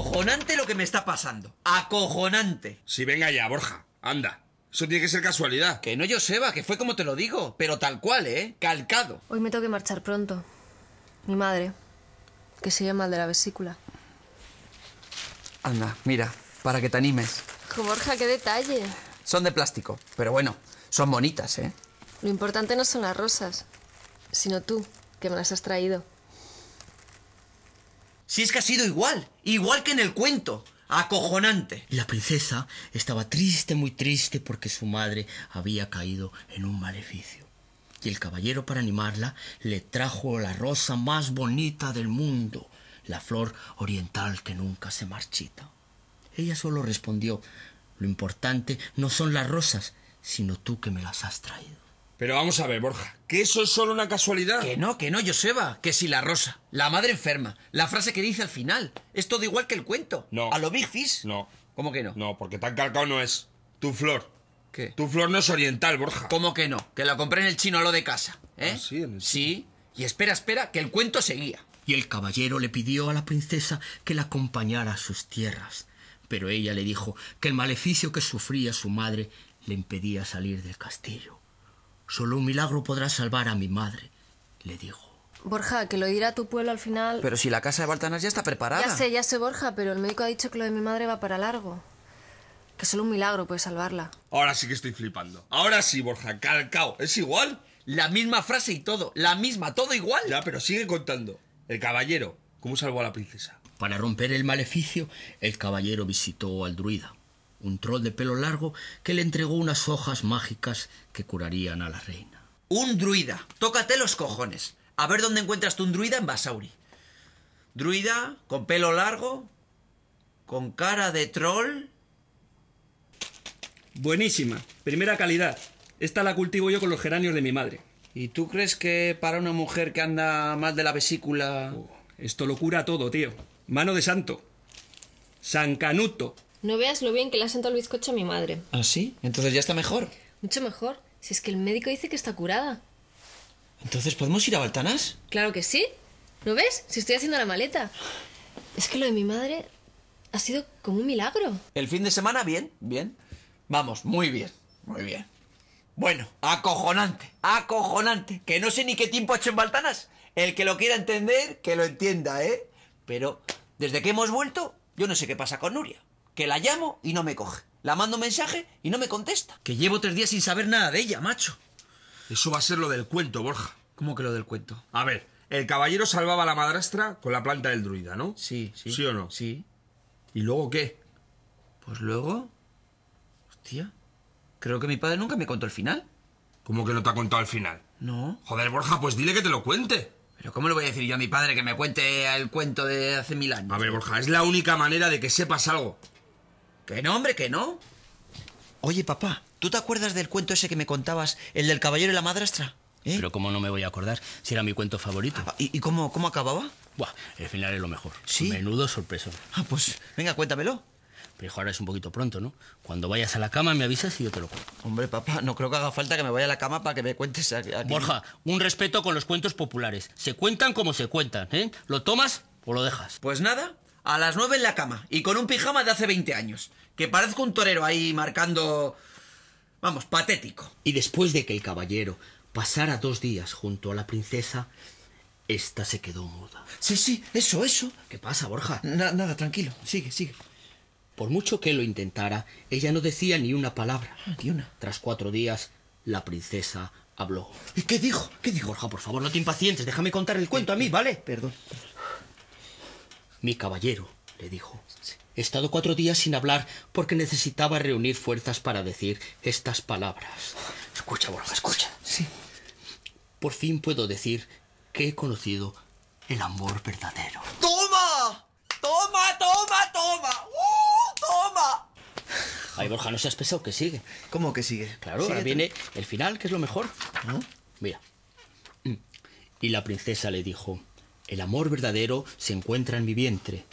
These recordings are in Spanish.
Acojonante lo que me está pasando. Acojonante. Si venga ya, Borja. Anda. Eso tiene que ser casualidad. Que no, yo Joseba, que fue como te lo digo. Pero tal cual, ¿eh? Calcado. Hoy me tengo que marchar pronto. Mi madre. Que sigue mal de la vesícula. Anda, mira. Para que te animes. Borja, qué detalle. Son de plástico. Pero bueno, son bonitas, ¿eh? Lo importante no son las rosas, sino tú, que me las has traído. Si es que ha sido igual, igual que en el cuento. Acojonante. la princesa estaba triste, muy triste, porque su madre había caído en un maleficio. Y el caballero, para animarla, le trajo la rosa más bonita del mundo, la flor oriental que nunca se marchita. Ella solo respondió, lo importante no son las rosas, sino tú que me las has traído. Pero vamos a ver, Borja, que eso es solo una casualidad. Que no, que no, Joseba, que si la rosa, la madre enferma, la frase que dice al final, es todo igual que el cuento. No. A lo Big Fish. No. ¿Cómo que no? No, porque tan calcado no es. Tu flor. ¿Qué? Tu flor no es oriental, Borja. ¿Cómo que no? Que la compré en el chino a lo de casa. ¿Eh? Ah, sí, en Sí. Y espera, espera, que el cuento seguía. Y el caballero le pidió a la princesa que la acompañara a sus tierras. Pero ella le dijo que el maleficio que sufría su madre le impedía salir del castillo Solo un milagro podrá salvar a mi madre, le dijo. Borja, que lo irá a tu pueblo al final. Pero si la casa de Baltanás ya está preparada. Ya sé, ya sé, Borja, pero el médico ha dicho que lo de mi madre va para largo. Que solo un milagro puede salvarla. Ahora sí que estoy flipando. Ahora sí, Borja, calcao. Es igual. La misma frase y todo. La misma, todo igual. Ya, pero sigue contando. El caballero. ¿Cómo salvó a la princesa? Para romper el maleficio, el caballero visitó al druida un troll de pelo largo que le entregó unas hojas mágicas que curarían a la reina. Un druida, tócate los cojones. A ver dónde encuentras tú un druida en Basauri. Druida, con pelo largo, con cara de troll. Buenísima, primera calidad. Esta la cultivo yo con los geranios de mi madre. ¿Y tú crees que para una mujer que anda mal de la vesícula... Oh, esto lo cura todo, tío. Mano de santo. San Canuto. No veas lo bien que le ha sentado el bizcocho a mi madre. ¿Ah, sí? Entonces ya está mejor. Mucho mejor. Si es que el médico dice que está curada. Entonces, ¿podemos ir a Baltanas? Claro que sí. ¿No ves? Si estoy haciendo la maleta. Es que lo de mi madre ha sido como un milagro. El fin de semana, bien, bien. Vamos, muy bien, muy bien. Bueno, acojonante, acojonante. Que no sé ni qué tiempo ha hecho en Baltanas. El que lo quiera entender, que lo entienda, ¿eh? Pero desde que hemos vuelto, yo no sé qué pasa con Nuria que la llamo y no me coge. La mando mensaje y no me contesta. Que llevo tres días sin saber nada de ella, macho. Eso va a ser lo del cuento, Borja. ¿Cómo que lo del cuento? A ver, el caballero salvaba a la madrastra con la planta del druida, ¿no? Sí, sí. ¿Sí o no? Sí. ¿Y luego qué? Pues luego... Hostia. Creo que mi padre nunca me contó el final. ¿Cómo que no te ha contado el final? No. Joder, Borja, pues dile que te lo cuente. Pero ¿cómo le voy a decir yo a mi padre que me cuente el cuento de hace mil años? A ver, Borja, es la única manera de que sepas algo. Que no, hombre, que no. Oye, papá, ¿tú te acuerdas del cuento ese que me contabas, el del caballero y la madrastra? ¿Eh? Pero cómo no me voy a acordar, si era mi cuento favorito. Ah, ¿Y, cómo, cómo, acababa? Buah, el final es lo mejor. Sí. Menudo sorpreso. Ah, pues venga, cuéntamelo. Pero hijo, ahora es un poquito pronto, ¿no? Cuando vayas a la cama me avisas y yo te lo cuento. Hombre, papá, no creo que haga falta que me vaya a la cama para que me cuentes aquí. Borja, un respeto con los cuentos populares. Se cuentan como se cuentan, ¿eh? ¿Lo tomas o lo dejas? Pues nada, a las nueve en la cama y con un pijama de hace veinte años. Que parezco un torero ahí marcando... Vamos, patético. Y después de que el caballero pasara dos días junto a la princesa, ésta se quedó muda. Sí, sí, eso, eso. ¿Qué pasa, Borja? Nada, nada, tranquilo. Sigue, sigue. Por mucho que lo intentara, ella no decía ni una palabra. Ah, ni una. Tras cuatro días, la princesa habló. ¿Y qué dijo? ¿Qué dijo? Borja, por favor, no te impacientes. Déjame contar el cuento a mí, eh, eh, ¿vale? Perdón. Mi caballero, le dijo, he estado cuatro días sin hablar porque necesitaba reunir fuerzas para decir estas palabras. Escucha, Borja, escucha. Sí. Por fin puedo decir que he conocido el amor verdadero. ¡Toma! ¡Toma, toma, toma! toma ¡Oh, toma toma! Ay, Borja, no seas pesado, que sigue. ¿Cómo que sigue? Claro, ahora viene el final, que es lo mejor. ¿No? Mira. Mm. Y la princesa le dijo... El amor verdadero se encuentra en mi vientre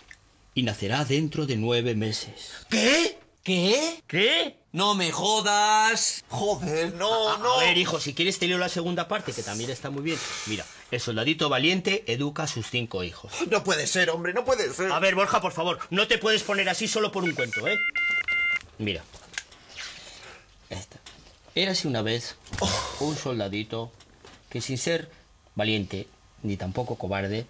y nacerá dentro de nueve meses. ¿Qué? ¿Qué? ¿Qué? No me jodas. Joder, no, no. A ver, hijo, si quieres te leo la segunda parte, que también está muy bien. Mira, el soldadito valiente educa a sus cinco hijos. No puede ser, hombre, no puede ser. A ver, Borja, por favor, no te puedes poner así solo por un cuento, ¿eh? Mira. Esta. así una vez oh. un soldadito que sin ser valiente ni tampoco cobarde,